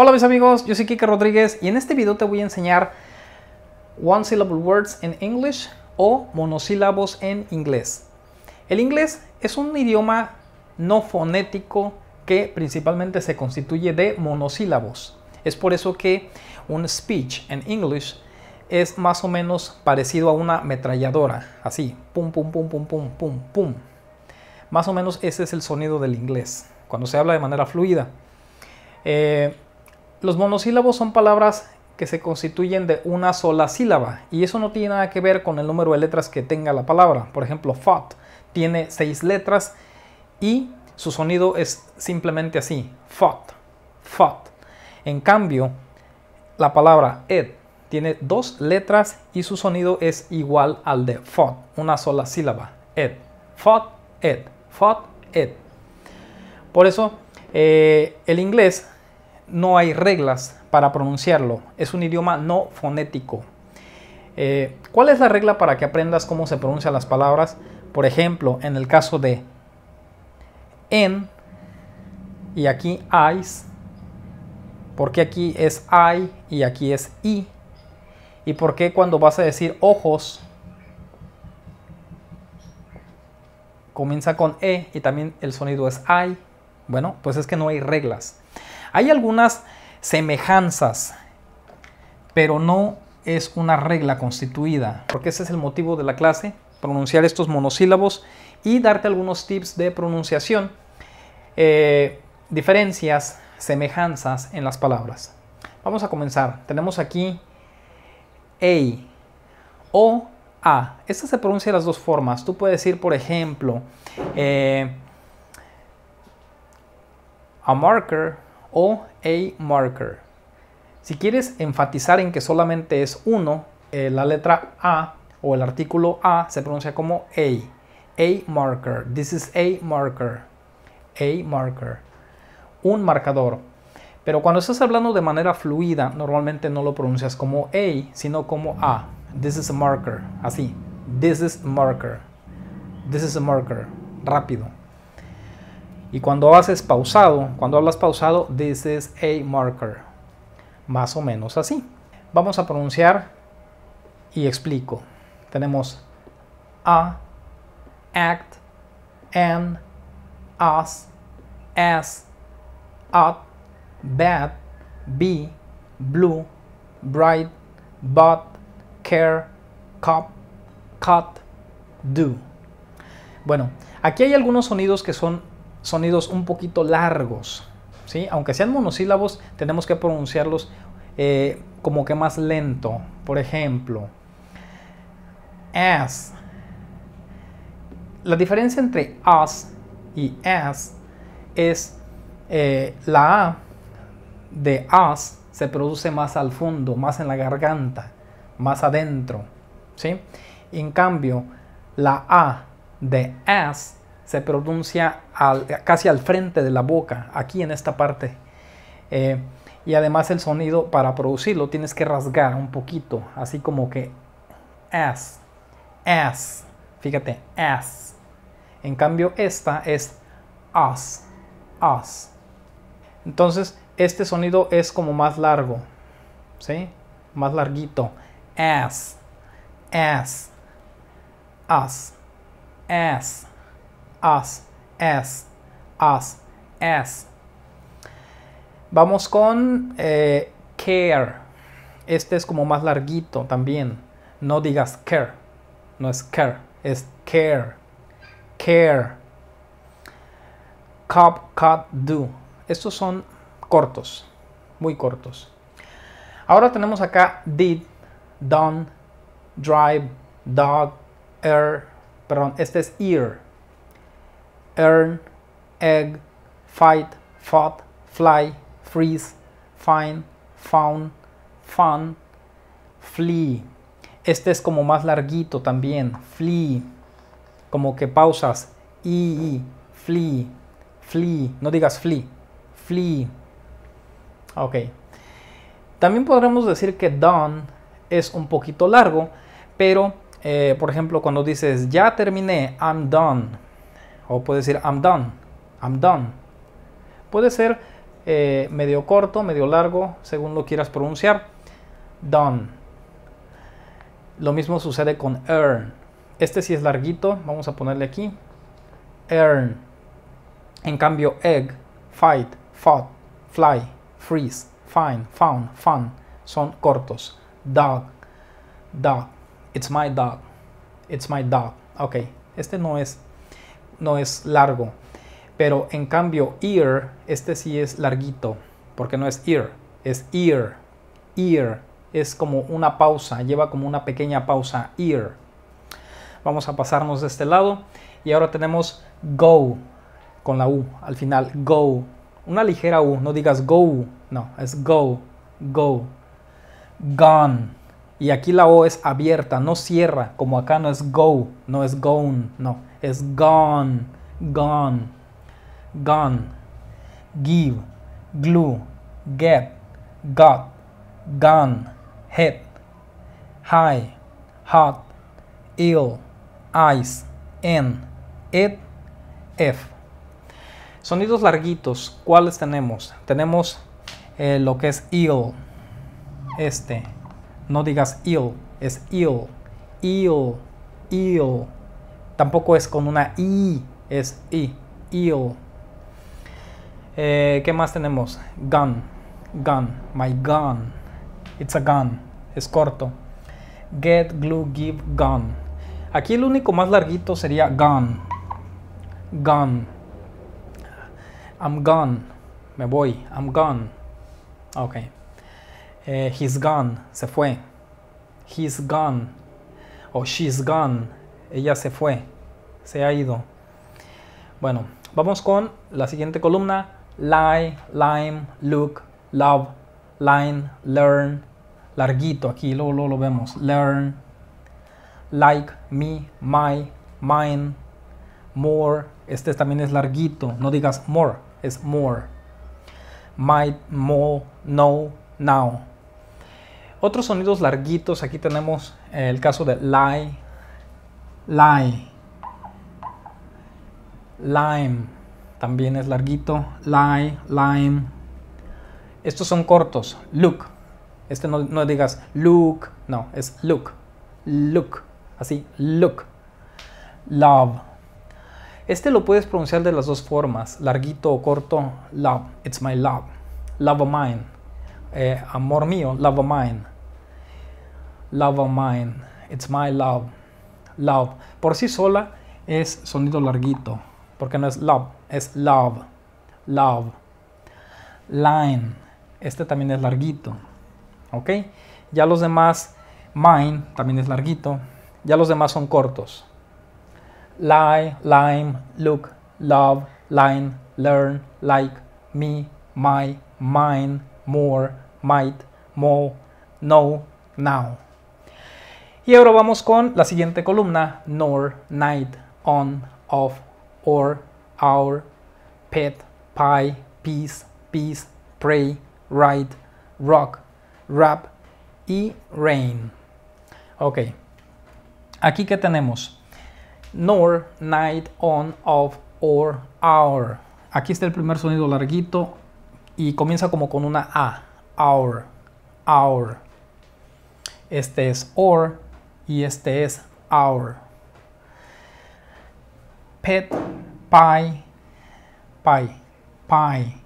Hola mis amigos, yo soy Kike Rodríguez y en este video te voy a enseñar one syllable words in English o monosílabos en inglés. El inglés es un idioma no fonético que principalmente se constituye de monosílabos. Es por eso que un speech en English es más o menos parecido a una ametralladora, así, pum, pum, pum, pum, pum, pum, pum. Más o menos ese es el sonido del inglés, cuando se habla de manera fluida. Eh, los monosílabos son palabras que se constituyen de una sola sílaba y eso no tiene nada que ver con el número de letras que tenga la palabra. Por ejemplo, fat tiene seis letras y su sonido es simplemente así, fat, fat. En cambio, la palabra ed tiene dos letras y su sonido es igual al de fat, una sola sílaba, ed, fat, ed, fat, ed. Por eso, eh, el inglés no hay reglas para pronunciarlo. Es un idioma no fonético. Eh, ¿Cuál es la regla para que aprendas cómo se pronuncian las palabras? Por ejemplo, en el caso de en y aquí eyes, porque aquí es I y aquí es I, y por qué cuando vas a decir ojos comienza con E y también el sonido es I. Bueno, pues es que no hay reglas. Hay algunas semejanzas, pero no es una regla constituida, porque ese es el motivo de la clase, pronunciar estos monosílabos y darte algunos tips de pronunciación, eh, diferencias, semejanzas en las palabras. Vamos a comenzar. Tenemos aquí EI o A. Esta se pronuncia de las dos formas. Tú puedes decir, por ejemplo, eh, a marker o a marker. Si quieres enfatizar en que solamente es uno, eh, la letra A o el artículo A se pronuncia como A. A marker. This is a marker. A marker. Un marcador. Pero cuando estás hablando de manera fluida, normalmente no lo pronuncias como A, sino como A. This is a marker. Así. This is a marker. This is a marker. Rápido. Y cuando haces pausado, cuando hablas pausado, this is a marker. Más o menos así. Vamos a pronunciar y explico. Tenemos a, act, an, as, as, at, bad, be, blue, bright, but, care, cop, cut, do. Bueno, aquí hay algunos sonidos que son sonidos un poquito largos. ¿sí? Aunque sean monosílabos, tenemos que pronunciarlos eh, como que más lento. Por ejemplo, as. La diferencia entre as y as es eh, la A de as se produce más al fondo, más en la garganta, más adentro. ¿sí? En cambio, la A de as se pronuncia casi al frente de la boca, aquí en esta parte. Eh, y además el sonido para producirlo tienes que rasgar un poquito, así como que as, as, fíjate, as. En cambio esta es as, as. Entonces este sonido es como más largo, ¿sí? Más larguito, as, as, as, as as, as, as, as. Vamos con eh, care. Este es como más larguito también. No digas care. No es care, es care. Care. Cop, cut, do. Estos son cortos, muy cortos. Ahora tenemos acá did, done, drive, dog, er, Perdón, este es ear earn, egg, fight, fought, fly, freeze, find, found, fun, flee. Este es como más larguito también, flee. Como que pausas, y, flee, flee, no digas flee, flee. Ok. También podremos decir que done es un poquito largo, pero eh, por ejemplo cuando dices ya terminé, I'm done, o puede decir, I'm done, I'm done. Puede ser eh, medio corto, medio largo, según lo quieras pronunciar. Done. Lo mismo sucede con earn. Este sí es larguito, vamos a ponerle aquí. Earn. En cambio, egg, fight, fought, fly, freeze, fine, found, fun son cortos. Dog, dog, it's my dog, it's my dog. Ok, este no es no es largo. Pero en cambio, ear, este sí es larguito, porque no es ear, es ear. Ear es como una pausa, lleva como una pequeña pausa, ear. Vamos a pasarnos de este lado y ahora tenemos go con la U al final, go. Una ligera U, no digas go, no, es go, go. Gone. Y aquí la O es abierta, no cierra, como acá no es go, no es gone, no es gone, gone, gone. Give, glue, get, got, gone, head, high, hot, ill, ice, en, it, f. Sonidos larguitos, ¿cuáles tenemos? Tenemos eh, lo que es ill, este, no digas ill, es ill, ill, ill. Tampoco es con una I, es I, ill. Eh, ¿Qué más tenemos? Gun, gun, my gun. It's a gun, es corto. Get, glue, give, gun. Aquí el único más larguito sería gun. Gun. I'm gone. Me voy. I'm gone. Ok. he's eh, gone. Se fue. He's gone. O she's gone. Ella se fue, se ha ido. Bueno, vamos con la siguiente columna. Lie, lime, look, love, line, learn. Larguito, aquí luego, lo vemos. Learn, like, me, my, mine, more. Este también es larguito, no digas more, es more. Might, more, no, now. Otros sonidos larguitos, aquí tenemos el caso de lie, Lime Lime. También es larguito. Lie, lime. Estos son cortos. Look. Este no, digas look. No, es look. Look. Así, look. Love. Este lo puedes pronunciar de las dos formas, larguito o corto, love, it's my love, love of mine, eh, amor mío, love of mine, love of mine, it's my love love. Por sí sola es sonido larguito, porque no es love, es love, love. Line, este también es larguito, ¿ok? Ya los demás, mine también es larguito, ya los demás son cortos. Lie, line, look, love, line, learn, like, me, my, mine, more, might, more, no, now. Y ahora vamos con la siguiente columna, nor, night, on, off, or, our, pet, pie, peace, peace, pray, ride, rock, rap y rain. Ok, aquí que tenemos nor, night, on, off, or, our Aquí está el primer sonido larguito y comienza como con una A. our our Este es or, y este es our. Pet, pie, pie, pie.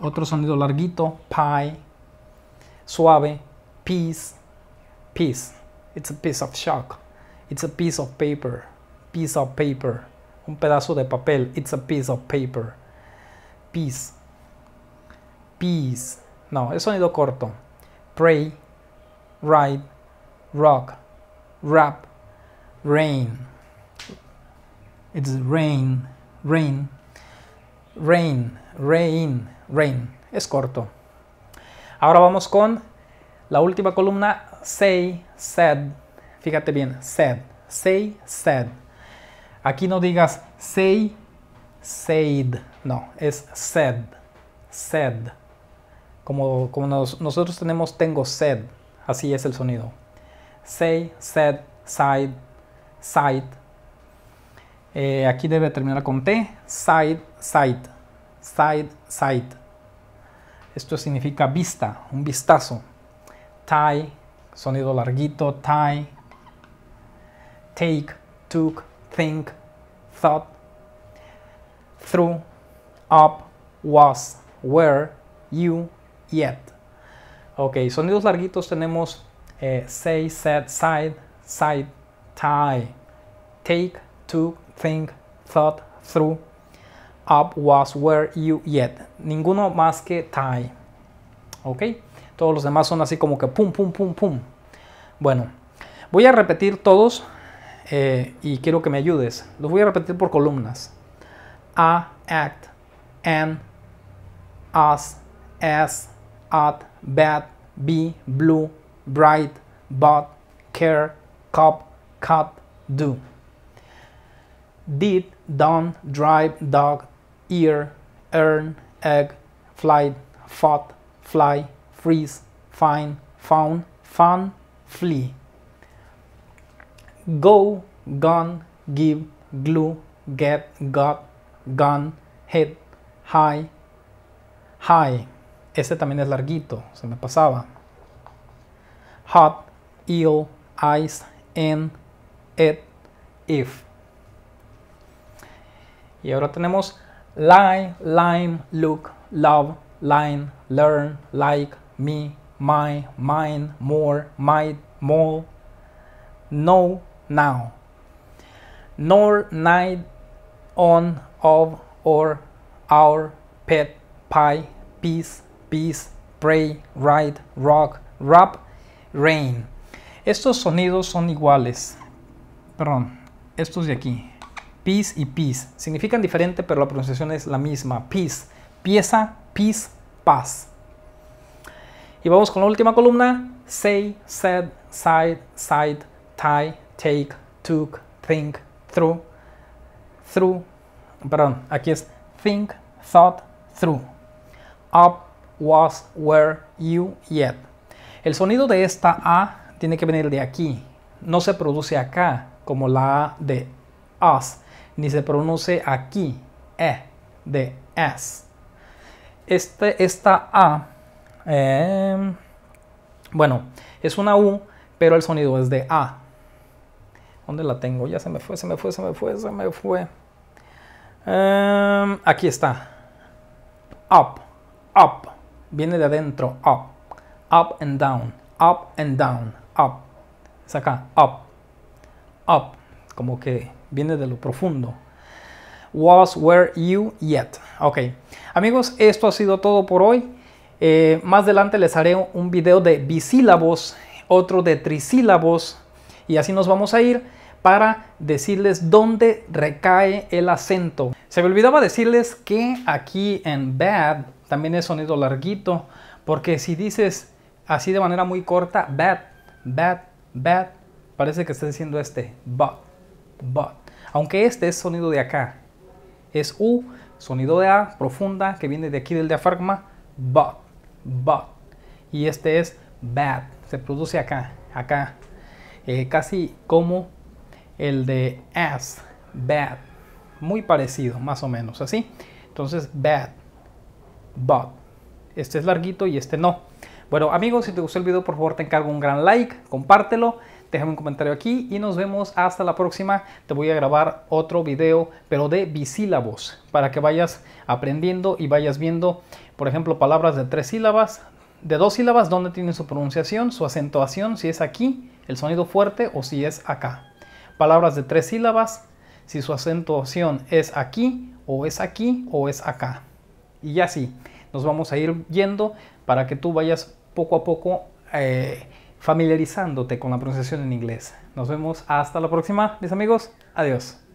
Otro sonido larguito, pie. Suave, piece, piece. It's a piece of shock. It's a piece of paper. Piece of paper. Un pedazo de papel. It's a piece of paper. Piece. peace No, es sonido corto. Pray, ride, rock rap, rain. It's rain, rain, rain, rain, rain. Es corto. Ahora vamos con la última columna, say, said. Fíjate bien, said, say, said. Aquí no digas say, said. No, es said, said. Como, como nosotros tenemos tengo said, así es el sonido say, said, side, side. Eh, aquí debe terminar con T, side, side, side, side. Esto significa vista, un vistazo. Tie, sonido larguito, tie. Take, took, think, thought. Through, up, was, where, you, yet. Ok, sonidos larguitos tenemos eh, say, set, side, side, tie, take, to, think, thought, through, up, was, were, you, yet. Ninguno más que tie. ¿Ok? Todos los demás son así como que pum, pum, pum, pum. Bueno, voy a repetir todos eh, y quiero que me ayudes. Los voy a repetir por columnas. A, act, and as, as, at, bad, be, blue, bright, bought, care, cop, cut, do. Did, done, drive, dog, ear, earn, egg, flight, fought, fly, freeze, find, found, fun, flee. Go, gone, give, glue, get, got, gun, hit, high, high. ese también es larguito, se me pasaba. hot, ill, ice, en, it, if. Y ahora tenemos lie, lime, look, love, line, learn, like, me, my, mine, more, might, more, no, now. Nor, night, on, of, or, our, pet, pie, peace, peace, pray, ride, rock, rap, rain. Estos sonidos son iguales. Perdón, estos de aquí. peace y peace, Significan diferente, pero la pronunciación es la misma. peace, Pieza, peace, paz. Y vamos con la última columna. Say, said, side, side, tie, take, took, think, through, through. Perdón, aquí es think, thought, through. Up, was, were, you, yet. El sonido de esta A tiene que venir de aquí. No se produce acá, como la A de as, ni se pronuncia aquí, E, de as. Este, esta A, em, bueno, es una U, pero el sonido es de A. ¿Dónde la tengo? Ya se me fue, se me fue, se me fue, se me fue. Em, aquí está. Up, up. Viene de adentro, up. Up and down, up and down, up. Es acá, up, up. Como que viene de lo profundo. Was, were, you, yet. Ok. Amigos, esto ha sido todo por hoy. Eh, más adelante les haré un video de bisílabos, otro de trisílabos. Y así nos vamos a ir para decirles dónde recae el acento. Se me olvidaba decirles que aquí en bad también es sonido larguito, porque si dices así de manera muy corta, bad, bad, bad, parece que está diciendo este, bot, bot. Aunque este es sonido de acá, es U, sonido de A, profunda, que viene de aquí del diafragma, but, bot. Y este es bad, se produce acá, acá, eh, casi como el de as, bad, muy parecido, más o menos, así. Entonces, bad, but. Este es larguito y este no. Bueno amigos, si te gustó el video por favor te encargo un gran like, compártelo, déjame un comentario aquí y nos vemos hasta la próxima. Te voy a grabar otro video pero de bisílabos para que vayas aprendiendo y vayas viendo, por ejemplo, palabras de tres sílabas, de dos sílabas, dónde tiene su pronunciación, su acentuación, si es aquí, el sonido fuerte o si es acá. Palabras de tres sílabas, si su acentuación es aquí o es aquí o es acá. Y ya sí, nos vamos a ir yendo para que tú vayas poco a poco eh, familiarizándote con la pronunciación en inglés. Nos vemos hasta la próxima, mis amigos. Adiós.